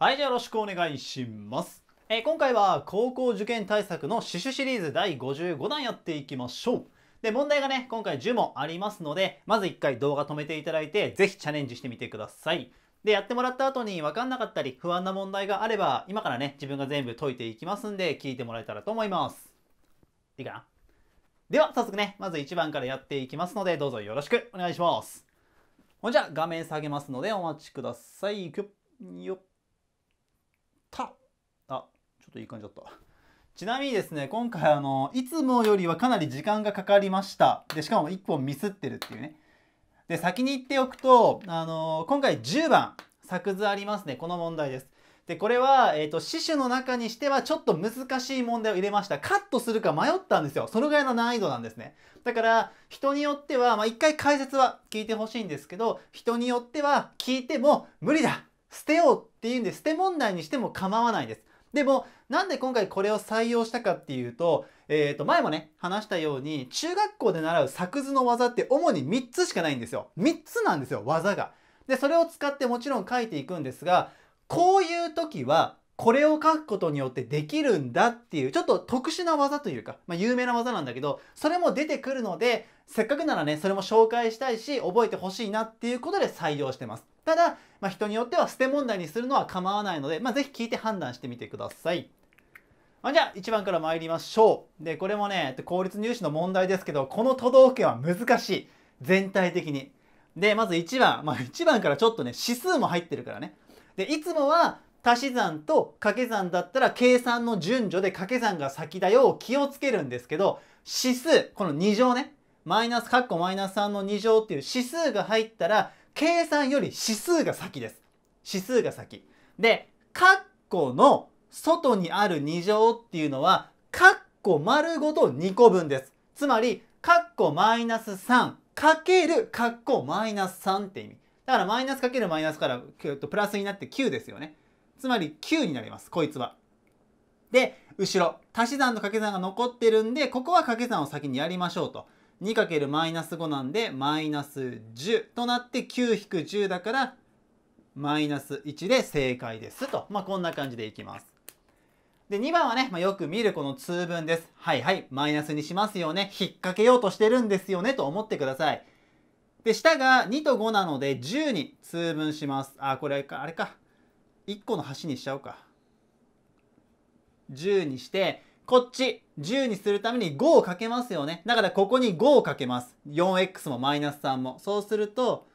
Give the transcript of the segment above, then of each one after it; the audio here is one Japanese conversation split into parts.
はい、じゃあよろしくお願いします。えー、今回は高校受験対策の刺繍シリーズ第55弾やっていきましょう。で、問題がね、今回10問ありますので、まず1回動画止めていただいて、ぜひチャレンジしてみてください。で、やってもらった後に分かんなかったり、不安な問題があれば、今からね、自分が全部解いていきますんで、聞いてもらえたらと思います。いいかなでは、早速ね、まず1番からやっていきますので、どうぞよろしくお願いします。ほんじゃ、画面下げますので、お待ちください。くよっ。といい感じだった。ちなみにですね、今回あの、いつもよりはかなり時間がかかりました。で、しかも1本ミスってるっていうね。で、先に言っておくと、あの、今回10番、作図ありますね。この問題です。で、これは、えっ、ー、と、死守の中にしてはちょっと難しい問題を入れました。カットするか迷ったんですよ。そのぐらいの難易度なんですね。だから、人によっては、まあ、一回解説は聞いてほしいんですけど、人によっては聞いても無理だ捨てようっていうんで、捨て問題にしても構わないです。でも、なんで今回これを採用したかっていうと、えっ、ー、と、前もね、話したように、中学校で習う作図の技って主に3つしかないんですよ。3つなんですよ、技が。で、それを使ってもちろん書いていくんですが、こういう時は、これを書くことによってできるんだっていう、ちょっと特殊な技というか、まあ、有名な技なんだけど、それも出てくるので、せっかくならね、それも紹介したいし、覚えてほしいなっていうことで採用してます。ただ、まあ、人によっては捨て問題にするのは構わないので、まあ、ぜひ聞いて判断してみてください。まあ、じゃあ1番から参りましょう。で、これもね、公立入試の問題ですけど、この都道府県は難しい。全体的に。で、まず1番。まあ1番からちょっとね、指数も入ってるからね。で、いつもは足し算と掛け算だったら計算の順序で掛け算が先だよを気をつけるんですけど、指数、この2乗ね。マイナス、カッコマイナス3の2乗っていう指数が入ったら、計算より指数が先です。指数が先。で、カッコの外にある2乗っていうのは、カッコ丸ごと2個分です。つまり、カッコマイナス3かけるカッコマイナス3って意味。だからマイナスかけるマイナスからプラスになって9ですよね。つまり9になります、こいつは。で、後ろ、足し算と掛け算が残ってるんで、ここは掛け算を先にやりましょうと。2× マイナス5なんでマイナス10となって9-10だからマイナス1で正解ですと、まあ、こんな感じでいきます。で、2番はね、まあ、よく見るこの通分です。はいはい、マイナスにしますよね。引っ掛けようとしてるんですよねと思ってください。で、下が2と5なので10に通分します。あ、これか、あれか。1個の端にしちゃおうか。10にして、こっち10にするために5をかけますよね。だからここに5をかけます。4x もマイナス3も。そうすると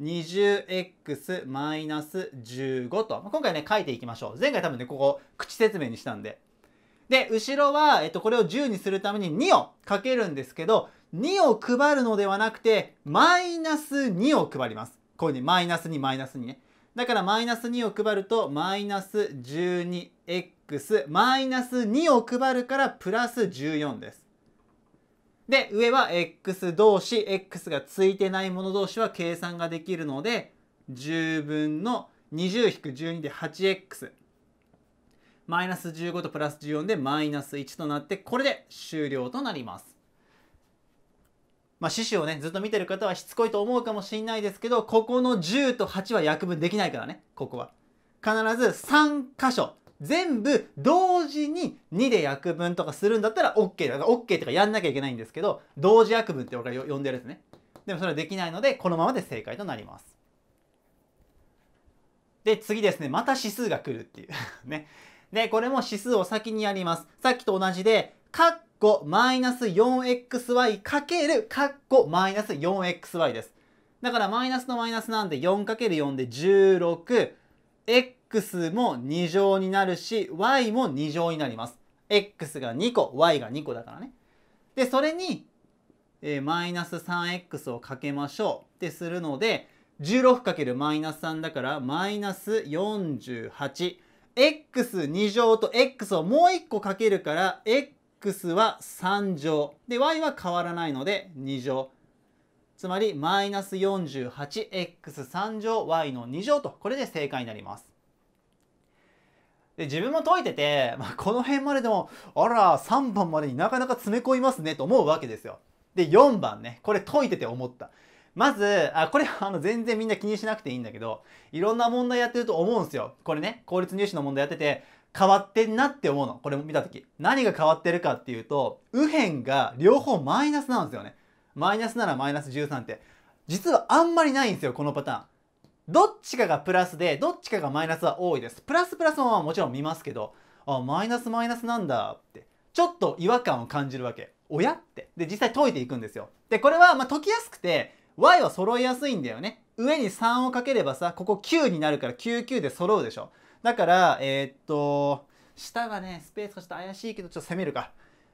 20x マイナス15と。今回ね、書いていきましょう。前回多分ね、ここ口説明にしたんで。で、後ろは、えっと、これを10にするために2をかけるんですけど、2を配るのではなくて、マイナス2を配ります。こういうふうに、マイナス2、マイナス2ね。だからマイナス2を配ると、マイナス 12x x マイナス2を配るからプラス14です。で、上は x 同士、x がついてないもの同士は計算ができるので、10分の20-12で 8x。マイナス15とプラス14でマイナス1となって、これで終了となります。まあ、獅子をね、ずっと見てる方はしつこいと思うかもしれないですけど、ここの10と8は約分できないからね、ここは。必ず3箇所、全部同時に2で約分とかするんだったら OK だから OK とかやんなきゃいけないんですけど同時約分って僕は呼んでるんですねでもそれはできないのでこのままで正解となりますで次ですねまた指数が来るっていう ねでこれも指数を先にやりますさっきと同じでカッコマイナス 4xy かけるカッコマイナス 4xy ですだからマイナスのマイナスなんで 4×4 で 16x x も2乗になるし y も2乗になります。x が2個 y が2個だからね。でそれにマイナス 3x をかけましょうってするので 16× マイナス3だからマイナス 48x2 乗と x をもう1個かけるから x は3乗で y は変わらないので2乗つまりマイナス 48x3 乗 y の2乗とこれで正解になります。で自分も解いてて、まあ、この辺まででもあら3番までになかなか詰め込みますねと思うわけですよ。で4番ねこれ解いてて思った。まず、あ、これ、あの、全然みんな気にしなくていいんだけど、いろんな問題やってると思うんですよ。これね、公立入試の問題やってて、変わってんなって思うの。これも見たとき。何が変わってるかっていうと、右辺が両方マイナスなんですよね。マイナスならマイナス13って。実はあんまりないんですよ、このパターン。どっちかがプラスで、どっちかがマイナスは多いです。プラスプラスももちろん見ますけど、あ、マイナスマイナスなんだって、ちょっと違和感を感じるわけ。親って。で、実際解いていくんですよ。で、これは、ま解きやすくて、y は揃いやすいんだよね。上に3をかければさ、ここ9になるから99で揃うでしょ。だから、えー、っと、下がね、スペースがちょっと怪しいけど、ちょっと攻めるか。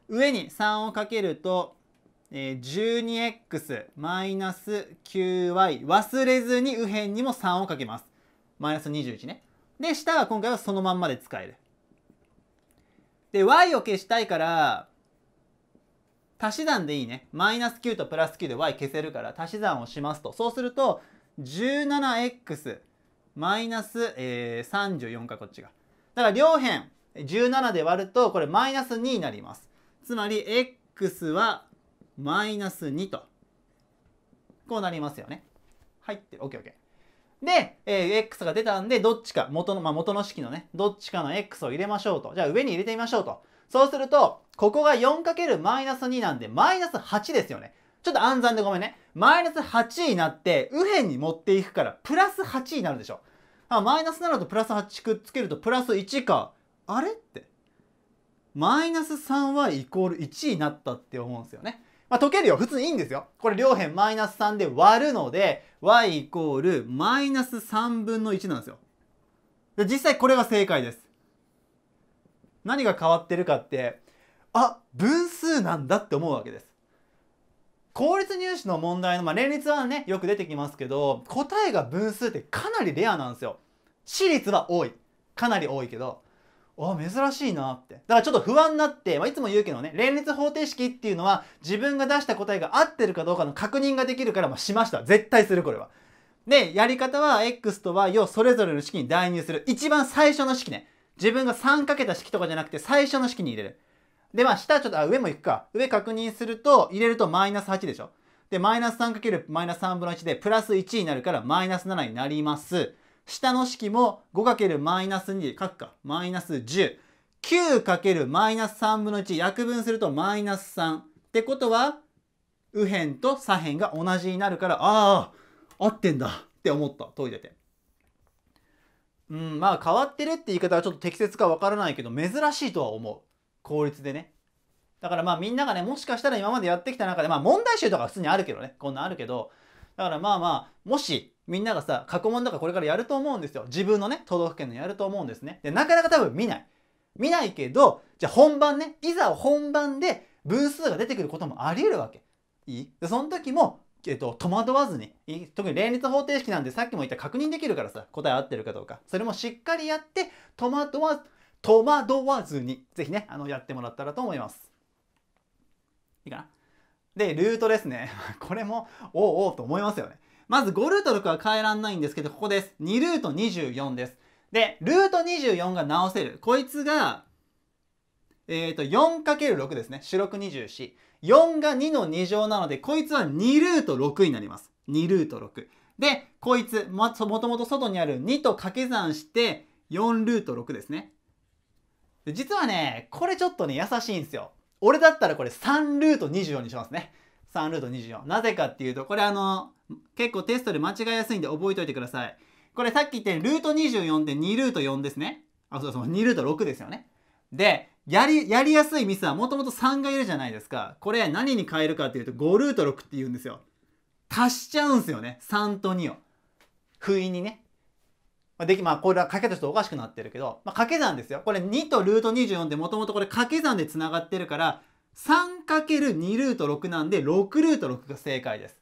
上に3をかけると、え 12x マイナス 9y 忘れずに右辺にも3をかけます。マイナス21ね。で、下は今回はそのまんまで使える。で、y を消したいから、足し算でいいね。マイナス9とプラス9で y 消せるから足し算をしますと。そうすると、17x マイナス、え34かこっちが。だから両辺17で割るとこれマイナス2になります。つまり x はマイナス2と、こうなりますよね。入ってる。OKOK。で、えー、x が出たんで、どっちか、元の、まあ、元の式のね、どっちかの x を入れましょうと。じゃあ上に入れてみましょうと。そうすると、ここが 4×-2 なんで、マイナス8ですよね。ちょっと暗算でごめんね。マイナス8になって、右辺に持っていくから、プラス8になるでしょ。あ、マイナス7とプラス8くっつけると、プラス1か。あれって。マイナス3はイコール1になったって思うんですよね。まあ、解けるよ。普通にいいんですよ。これ両辺マイナス3で割るので、y イコールマイナス3分の1なんですよ。で、実際これが正解です。何が変わってるかって、あ、分数なんだって思うわけです。公立入試の問題の、まあ、連立はね、よく出てきますけど、答えが分数ってかなりレアなんですよ。私立は多い。かなり多いけど。あ珍しいなってだからちょっと不安になって、まあ、いつも言うけどね連立方程式っていうのは自分が出した答えが合ってるかどうかの確認ができるから、まあ、しました絶対するこれはでやり方は x と y をそれぞれの式に代入する一番最初の式ね自分が3かけた式とかじゃなくて最初の式に入れるでまあ下ちょっとあ上もいくか上確認すると入れるとマイナス8でしょでマイナス3るマイナス3分の1でプラス1になるからマイナス7になります下の式も 5×-2 書くか。マイナス10。9× マイナス3分の1。約分するとマイナス3。ってことは、右辺と左辺が同じになるから、ああ、合ってんだって思った。解いてて。うん、まあ変わってるって言い方はちょっと適切かわからないけど、珍しいとは思う。効率でね。だからまあみんながね、もしかしたら今までやってきた中で、まあ問題集とか普通にあるけどね、こんなんあるけど、だからまあまあ、もしみんながさ、過去問とかこれからやると思うんですよ。自分のね、都道府県のやると思うんですね。で、なかなか多分見ない。見ないけど、じゃあ本番ね、いざ本番で分数が出てくることもあり得るわけ。いいで、その時も、えっと、戸惑わずに、特に連立方程式なんでさっきも言った確認できるからさ、答え合ってるかどうか。それもしっかりやって、戸惑わず、戸惑わずに、ぜひね、あの、やってもらったらと思います。いいかなで、ルートですね。これも、おうおうと思いますよね。まず5ルート6は変えらんないんですけど、ここです。2ルート24です。で、ルート24が直せる。こいつが、えっ、ー、と、4×6 ですね。主6、24。4が2の2乗なので、こいつは2ルート6になります。2ルート6。で、こいつ、もともと外にある2と掛け算して、4ルート6ですね。で実はね、これちょっとね、優しいんですよ。俺だったらこれ3ルート24にしますね。3ルート24。なぜかっていうと、これあの、結構テストで間違えやすいんで覚えておいてください。これさっき言ったように、ルート24って2ルート4ですね。あ、そうそう、2ルート6ですよね。で、やり、やりやすいミスはもともと3がいるじゃないですか。これ何に変えるかっていうと、5ルート6って言うんですよ。足しちゃうんですよね。3と2を。不意にね。まあ、でき、まあ、これは掛けとおかしくなってるけど、まあ、掛け算ですよ。これ2とルート24ってもともとこれ掛け算でつながってるから、3×2 ルート6なんで、6ルート6が正解です。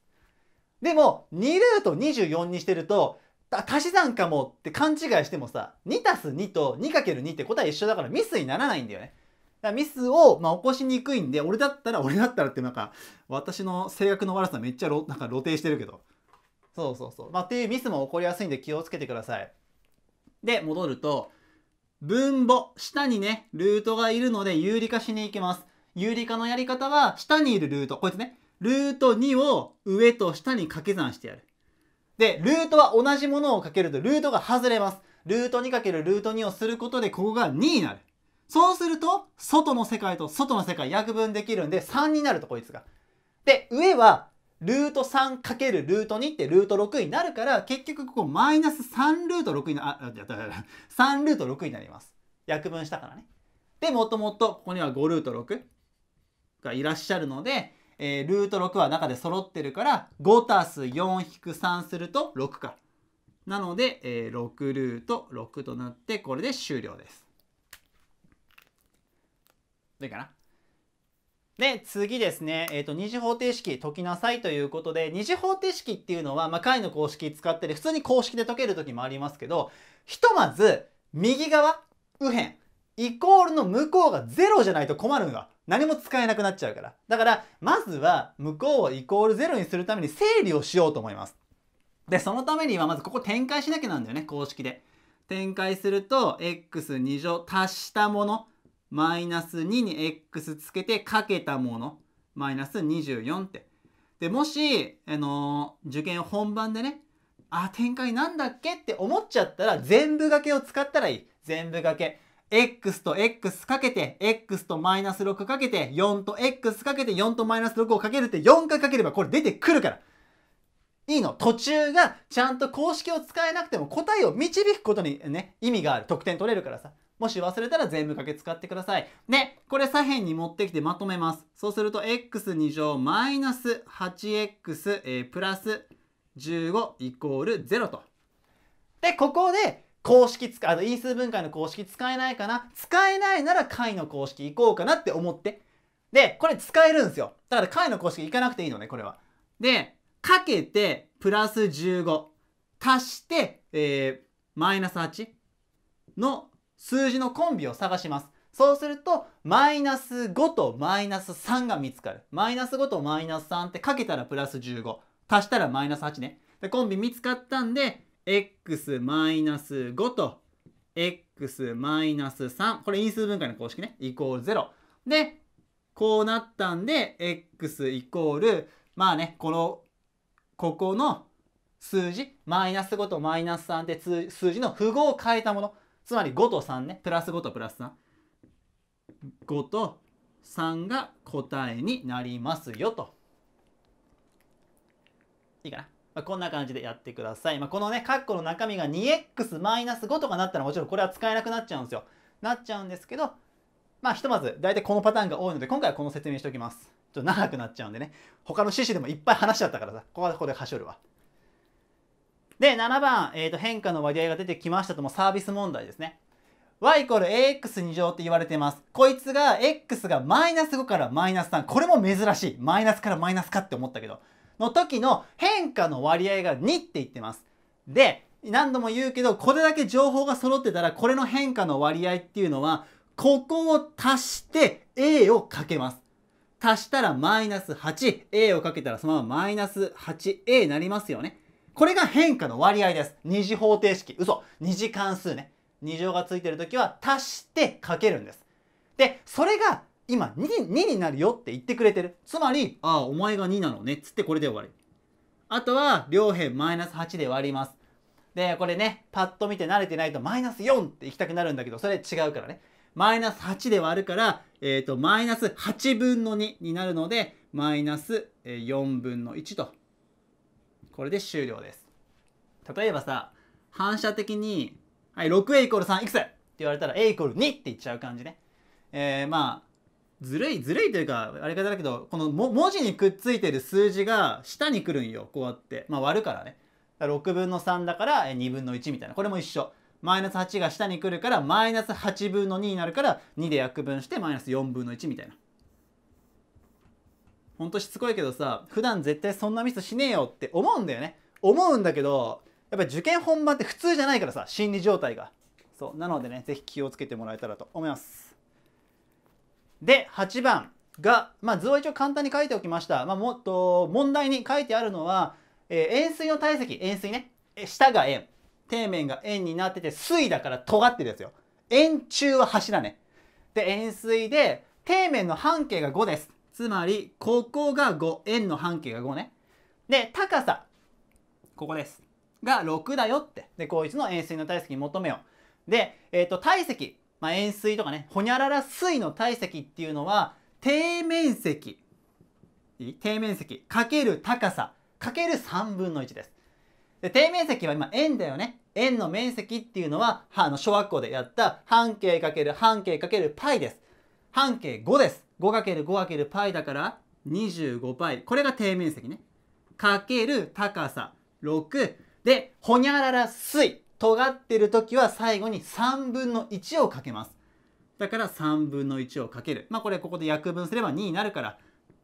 でも、2ルート24にしてると、足し算かもって勘違いしてもさ、2足す2と 2×2 って答え一緒だからミスにならないんだよね。だからミスを、まあ、起こしにくいんで、俺だったら、俺だったらってなんか、私の性格の悪さめっちゃなんか露呈してるけど。そうそうそう。まあ、っていうミスも起こりやすいんで気をつけてください。で、戻ると、分母、下にね、ルートがいるので有理化しに行きます。有理化のやり方は、下にいるルート、こいつね、ルート2を上と下に掛け算してやる。で、ルートは同じものをかけると、ルートが外れます。ルート2かけるルート2をすることで、ここが2になる。そうすると、外の世界と外の世界約分できるんで、3になると、こいつが。で、上はルート 3× ルート2ってルート6になるから、結局ここマイナス3ルート6にな、あ、3ルート6になります。約分したからね。で、もともとここには5ルート6がいらっしゃるので、えー、ルート6は中で揃ってるから、5たす4引く3すると6か。なので、えー、6ルート6となって、これで終了です。どうかなで、次ですね、えっ、ー、と、二次方程式解きなさいということで、二次方程式っていうのは、まあ、解の公式使ってて、普通に公式で解ける時もありますけど、ひとまず、右側、右辺、イコールの向こうが0じゃないと困るのが、何も使えなくなっちゃうから。だから、まずは、向こうをイコール0にするために整理をしようと思います。で、そのためには、まずここ展開しなきゃなんだよね、公式で。展開すると、x2 乗足したもの。マイナス2に x つけてかけたものマイナス24ってでもし、あのー、受験本番でねあ展開なんだっけって思っちゃったら全部掛けを使ったらいい全部掛け x と x かけて x とマイナス6かけて4と x かけて4とマイナス6をかけるって4回かければこれ出てくるからいいの途中がちゃんと公式を使えなくても答えを導くことにね意味がある得点取れるからさもし忘れたら全部かけ使ってください。で、これ左辺に持ってきてまとめます。そうすると、x2 乗マイナス 8x、えプラス15イコール0と。で、ここで、公式使、あの、因数分解の公式使えないかな使えないなら解の公式いこうかなって思って。で、これ使えるんですよ。だから解の公式いかなくていいのね、これは。で、かけて、プラス15、足して、えー、マイナス8の数字のコンビを探します。そうすると、マイナス5とマイナス3が見つかる。マイナス5とマイナス3ってかけたらプラス15。足したらマイナス8ね。で、コンビ見つかったんで、x マイナス5と x マイナス3。これ因数分解の公式ね。イコール0。で、こうなったんで、x イコール、まあね、この、ここの数字、マイナス5とマイナス3って数字の符号を変えたもの。つまり5と3ねプラス5とプラス35と3が答えになりますよといいかな、まあ、こんな感じでやってください、まあ、このね括弧の中身が 2x-5 とかなったらもちろんこれは使えなくなっちゃうんですよなっちゃうんですけどまあひとまず大体このパターンが多いので今回はこの説明しておきますちょっと長くなっちゃうんでね他の趣旨でもいっぱい話しちゃったからさここはここではしょるわで、7番、えー、と変化の割合が出てきましたともサービス問題ですね。y イコール a x 二乗って言われてます。こいつが x がマイナス5からマイナス3。これも珍しい。マイナスからマイナスかって思ったけど。の時の変化の割合が2って言ってます。で、何度も言うけど、これだけ情報が揃ってたら、これの変化の割合っていうのは、ここを足して a をかけます。足したらマイナス 8a をかけたらそのままマイナス 8a になりますよね。これが変化の割合です。二次方程式。嘘。二次関数ね。2乗がついてる時は足してかけるんです。で、それが今 2, 2になるよって言ってくれてる。つまり、ああ、お前が2なのね。つってこれで終わり。あとは両辺マイナス8で割ります。で、これね、パッと見て慣れてないとマイナス4っていきたくなるんだけど、それ違うからね。マイナス8で割るから、えっ、ー、と、マイナス8分の2になるので、マイナス4分の1とこれで終了です例えばさ反射的に「はい 6a イコール3いくつ?」って言われたら「a イコール2」って言っちゃう感じねえー、まあずるいずるいというかあれ方だけどこの文字にくっついてる数字が下にくるんよこうやってまあ割るからねだ6分の3だから2分の1みたいなこれも一緒マイナス8が下にくるからマイナス8分の2になるから2で約分してマイナス4分の1みたいなほんとしつこいけどさ普段絶対そんなミスしねえよって思うんだよね思うんだけどやっぱ受験本番って普通じゃないからさ心理状態がそうなのでね是非気をつけてもらえたらと思いますで8番が、まあ、図を一応簡単に書いておきました、まあ、もっと問題に書いてあるのは、えー、円錐の体積円錐ね下が円底面が円になってて位だから尖ってるやつよ円柱は柱ねで円錐で底面の半径が5ですつまりここが5円の半径が5ねで高さここですが6だよってでこいつの円錐の体積に求めようで、えーと、体積、まあ、円錐とかねほにゃらら水の体積っていうのは底面積底面積かける高さかける3分の1ですで底面積は今円だよね円の面積っていうのはあの小学校でやった半径かける半径かける π です半径5です 5×5×π だから 25π。これが底面積ね。かける高さ6。で、ほにゃらら水。尖ってる時は最後に3分の1をかけます。だから3分の1をかける。まあこれここで約分すれば2になるから、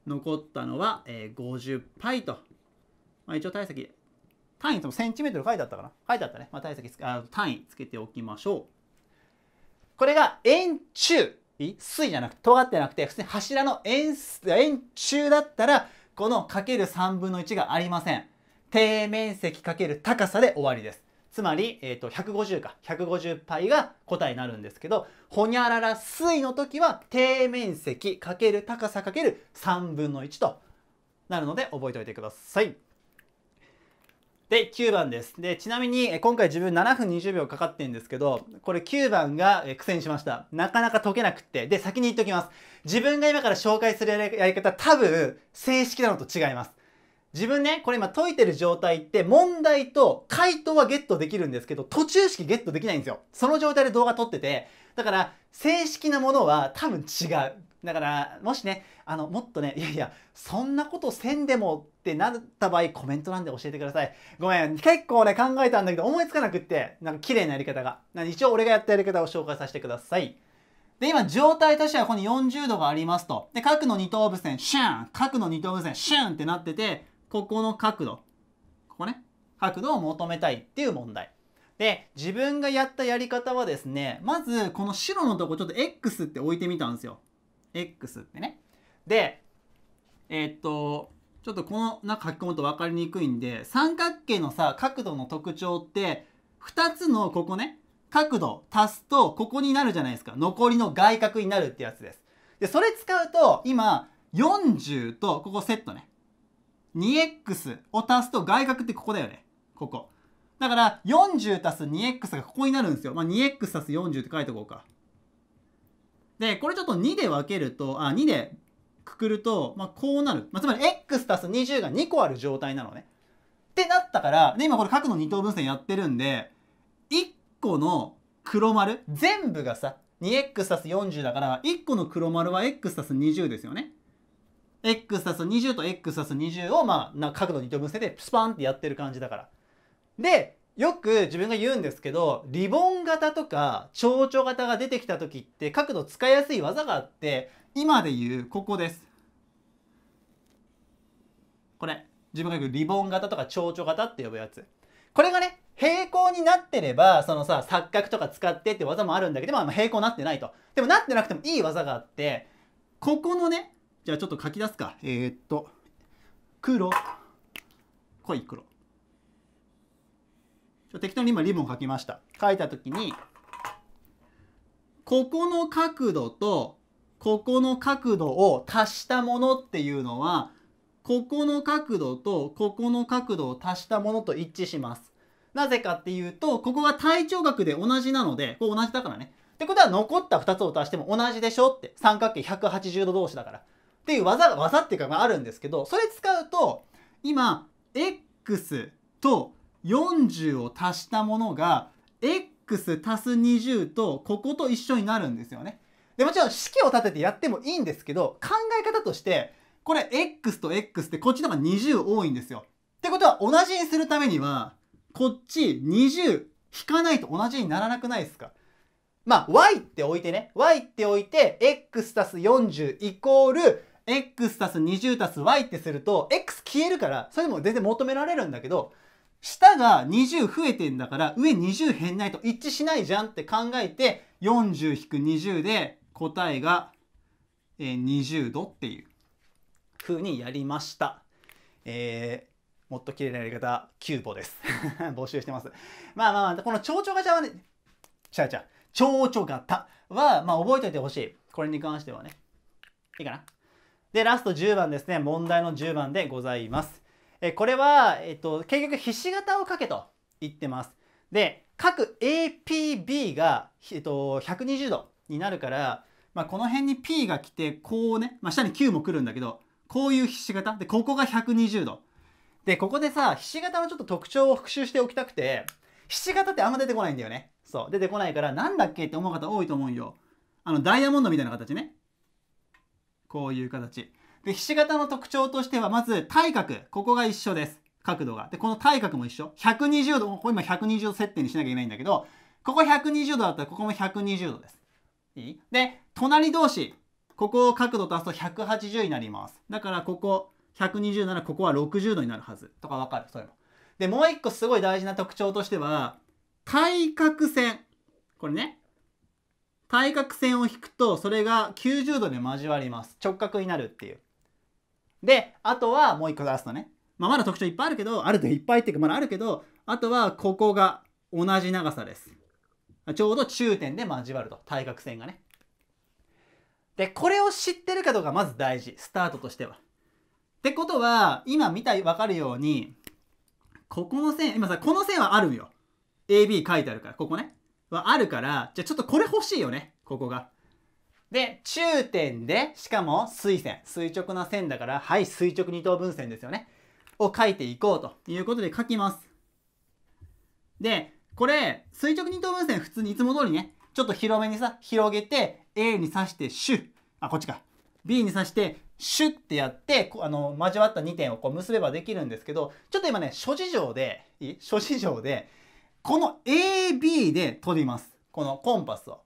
残ったのは、え50パイと。まあ一応体積、単位ともセンチメートル書いてあったかな書いてあったね。まあ体積あ、単位つけておきましょう。これが円柱い水じゃなくて尖ってなくて普通に柱の円円柱だったらこのかける3分の1がありません底面積かける高さで終わりですつまり、えーと、150か150パが答えになるんですけどほにゃらら水の時は底面積かける高さかける3分の1となるので覚えておいてください。で9番ですでちなみに今回自分7分20秒かかってんですけどこれ9番が苦戦しましたなかなか解けなくってで先に言っときます自分が今から紹介するやり方多分正式なのと違います自分ねこれ今解いてる状態って問題と回答はゲットできるんですけど途中式ゲットできないんですよその状態で動画撮っててだから正式なものは多分違うだから、もしね、あの、もっとね、いやいや、そんなことせんでもってなった場合、コメント欄で教えてください。ごめん、結構ね、考えたんだけど、思いつかなくって、なんか綺麗なやり方が。なんで一応俺がやったやり方を紹介させてください。で、今、状態としてはここに40度がありますと。で、角の二等分線、シューン角の二等分線、シューンってなってて、ここの角度。ここね。角度を求めたいっていう問題。で、自分がやったやり方はですね、まず、この白のとこちょっと X って置いてみたんですよ。x ってね。で、えー、っと、ちょっとこの中書き込むと分かりにくいんで、三角形のさ、角度の特徴って、2つのここね、角度足すと、ここになるじゃないですか。残りの外角になるってやつです。で、それ使うと、今、40と、ここセットね。2x を足すと外角ってここだよね。ここ。だから40足す 2x がここになるんですよ。まあ、2x 足す40って書いておこうか。で、これちょっと2で分けると、あ、2でくくると、まあ、こうなる。まあ、つまり x たす20が2個ある状態なのね。ってなったから、で、今これ角の二等分線やってるんで、1個の黒丸、全部がさ、2x たす40だから、1個の黒丸は x たす20ですよね。x す20と x たす20を、まあ、角度二等分線でスパンってやってる感じだから。で、よく自分が言うんですけど、リボン型とか蝶々型が出てきた時って角度使いやすい技があって、今で言うここです。これ。自分が言うリボン型とか蝶々型って呼ぶやつ。これがね、平行になってれば、そのさ、錯覚とか使ってって技もあるんだけど、まあ平行になってないと。でもなってなくてもいい技があって、ここのね、じゃあちょっと書き出すか。えー、っと、黒、濃い黒。適当に今リボン書きました。書いた時に、ここの角度と、ここの角度を足したものっていうのは、ここの角度とここの角度を足したものと一致します。なぜかっていうと、ここが対頂角で同じなので、こう同じだからね。ってことは残った2つを足しても同じでしょって。三角形180度同士だから。っていう技、技っていうかがあるんですけど、それ使うと、今、x と40を足したものが x 足す20とここと一緒になるんですよね。でもちろん式を立ててやってもいいんですけど考え方としてこれ x と x ってこっちの方が20多いんですよ。ってことは同じにするためにはこっち20引かないと同じにならなくないですかまあ y って置いてね y って置いて x 足す40イコール x 足す20足す y ってすると x 消えるからそれでも全然求められるんだけど下が20増えてんだから上20減ないと一致しないじゃんって考えて40-20で答えが20度っていう風にやりました。えーもっと綺麗なやり方、キューボです。募集してます。まあまあ、まあ、この蝶々型はね、ちゃうちゃう、蝶々型は、まあ覚えておいてほしい。これに関してはね。いいかな。で、ラスト10番ですね。問題の10番でございます。えこれは、えっと、結局ひし形をかけと言ってます。で各 APB が、えっと、120度になるから、まあ、この辺に P が来てこうね、まあ、下に Q も来るんだけどこういうひし形でここが120度。でここでさひし形のちょっと特徴を復習しておきたくてひし形ってあんま出てこないんだよね。そう出てこないからなんだっけって思う方多いと思うよ。あのダイヤモンドみたいな形ね。こういう形。で、ひし形の特徴としては、まず対角、ここが一緒です。角度が。で、この対角も一緒。120度、ここ今120度設定にしなきゃいけないんだけど、ここ120度だったら、ここも120度です。いいで、隣同士、ここを角度足すと180になります。だから、ここ120なら、ここは60度になるはず。とかわかる、それも。で、もう一個すごい大事な特徴としては、対角線。これね。対角線を引くと、それが90度で交わります。直角になるっていう。で、あとはもう一個出すとね、まあ、まだ特徴いっぱいあるけど、あるといっぱいっていうかまだあるけど、あとはここが同じ長さです。ちょうど中点で交わると、対角線がね。で、これを知ってるかどうかまず大事、スタートとしては。ってことは、今見たい、わかるように、ここの線、今さ、この線はあるよ。AB 書いてあるから、ここね。はあるから、じゃあちょっとこれ欲しいよね、ここが。で、中点で、しかも垂線、垂直な線だから、はい、垂直二等分線ですよね。を書いていこうということで書きます。で、これ、垂直二等分線普通にいつも通りね、ちょっと広めにさ、広げて、A に刺して、シュあ、こっちか。B に刺して、シュッてやって、あの、交わった2点をこう結べばできるんですけど、ちょっと今ね、諸事情で、いい諸事情で、この AB で取ります。このコンパスを。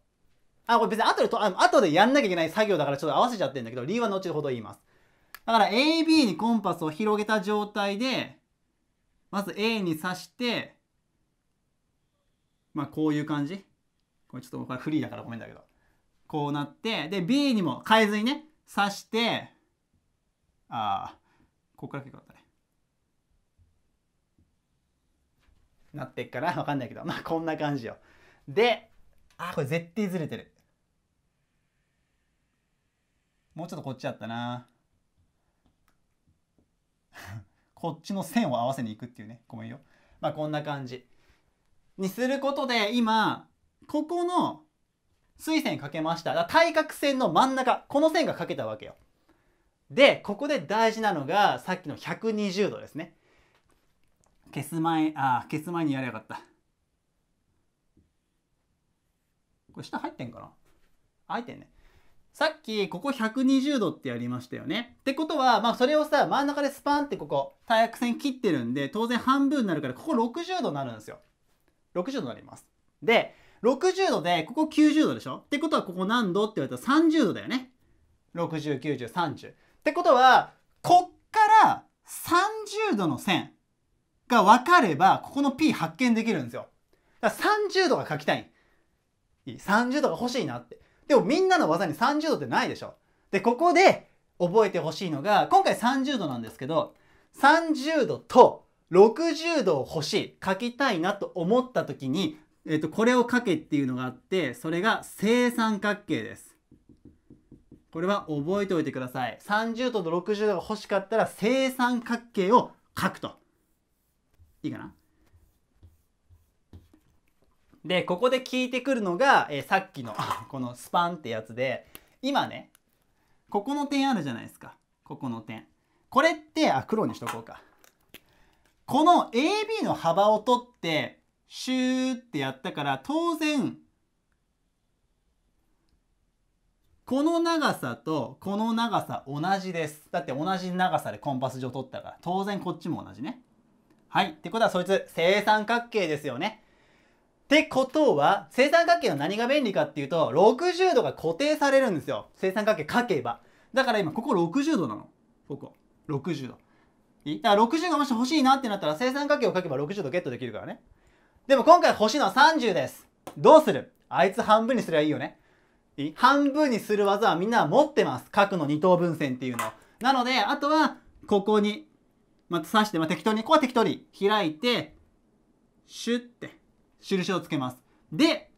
あ、これ別に後でと、あ後でやんなきゃいけない作業だからちょっと合わせちゃってるんだけど、理由は後ほど言います。だから AB にコンパスを広げた状態で、まず A に刺して、まあこういう感じ。これちょっとこれフリーだからごめんだけど。こうなって、で、B にも変えずにね、刺して、ああ、ここから結構あったね。なってっから、わかんないけど、まあこんな感じよ。で、あ、これ絶対ずれてる。もうちょっとこっちやったな こっちの線を合わせにいくっていうねごめんよまあこんな感じにすることで今ここの水線かけました対角線の真ん中この線がかけたわけよでここで大事なのがさっきの120度ですね消す前あ消す前にやりゃよかったこれ下入ってんかな開いてんねさっきここ120度ってやりましたよね。ってことは、まあ、それをさ真ん中でスパンってここ対角線切ってるんで当然半分になるからここ60度になるんですよ。60度になります。で60度でここ90度でしょってことはここ何度って言われたら30度だよね。609030。ってことはこっから30度の線が分かればここの P 発見できるんですよ。だから30度が書きたい。30度が欲しいなって。でもみんなの技に30度ってないでしょ。で、ここで覚えてほしいのが、今回30度なんですけど、30度と60度を欲しい、書きたいなと思った時に、えっ、と、これを書けっていうのがあって、それが正三角形です。これは覚えておいてください。30度と60度が欲しかったら正三角形を書くと。いいかなでここで聞いてくるのが、えー、さっきの このスパンってやつで今ねここの点あるじゃないですかここの点これってあ黒にしとこうかこの AB の幅を取ってシューってやったから当然この長さとこの長さ同じですだって同じ長さでコンパス上取ったから当然こっちも同じねはいってことはそいつ正三角形ですよねってことは、正三角形の何が便利かっていうと、60度が固定されるんですよ。正三角形書けば。だから今、ここ60度なの。ここ。60度。だから60がもし欲しいなってなったら、正三角形を書けば60度ゲットできるからね。でも今回欲しいのは30です。どうするあいつ半分にすりゃいいよね。半分にする技はみんな持ってます。角の二等分線っていうの。なので、あとは、ここに、また刺して、まあ、適当に、ここは適当に開いて、シュッて。印をつけます。で、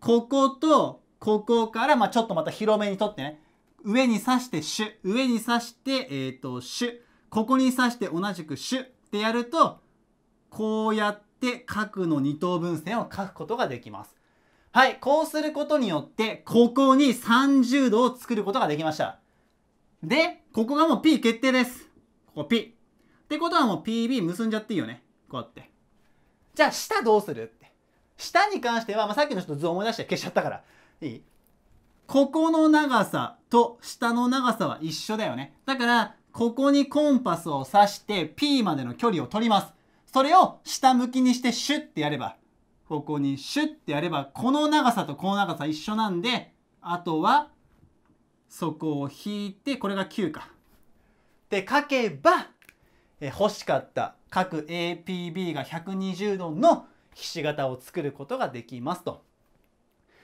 こことここから、まあ、ちょっとまた広めに取ってね上に刺して「シュ」上に刺して「えーと、シュ」ここに刺して同じく「シュ」ってやるとこうやって角の二等分線を書くことができます。はい、こうすることによってここに30度を作ることができました。で、ここがもう P 決定です。ここ P。ってことはもう PB 結んじゃっていいよね。こうやって。じゃあ下どうする下に関しては、まあ、さっきのちょっと図を思い出して消しちゃったから。いいここの長さと下の長さは一緒だよね。だから、ここにコンパスを刺して P までの距離を取ります。それを下向きにしてシュッてやれば、ここにシュッてやれば、この長さとこの長さ一緒なんで、あとは、そこを引いて、これが9か。で、書けば、え欲しかった角 APB が120度のひし形を作ることができますと。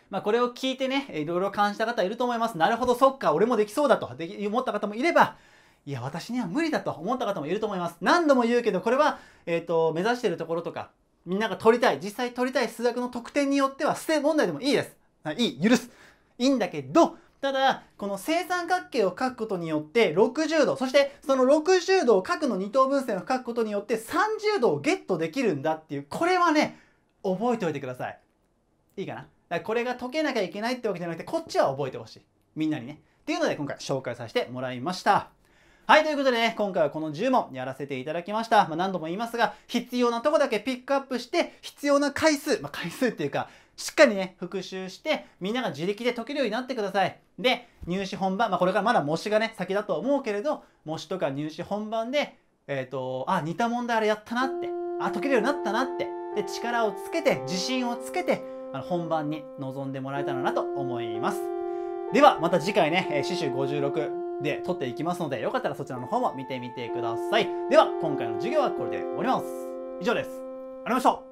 まあ、これを聞いてね、いろいろ感じた方いると思います。なるほど、そっか、俺もできそうだと思った方もいれば、いや、私には無理だと思った方もいると思います。何度も言うけど、これは、えっ、ー、と、目指してるところとか、みんなが取りたい、実際取りたい数学の得点によっては、捨て問題でもいいです。いい、許す。いいんだけど、ただ、この正三角形を書くことによって60度、そしてその60度を角の二等分線を書くことによって30度をゲットできるんだっていう、これはね、覚えておいてください。いいかなだこれが解けなきゃいけないってわけじゃなくて、こっちは覚えてほしい。みんなにね。っていうので今回紹介させてもらいました。はい、ということでね、今回はこの10問やらせていただきました。まあ、何度も言いますが、必要なとこだけピックアップして、必要な回数、まあ、回数っていうか、しっかりね、復習して、みんなが自力で解けるようになってください。で、入試本番、まあ、これからまだ模試がね、先だと思うけれど、模試とか入試本番で、えっ、ー、と、あ、似た問題あれやったなって、あ、解けるようになったなって、で、力をつけて、自信をつけて、あの本番に臨んでもらえたらなと思います。では、また次回ね、えー、四種56で撮っていきますので、よかったらそちらの方も見てみてください。では、今回の授業はこれで終わります。以上です。ありがとうございました。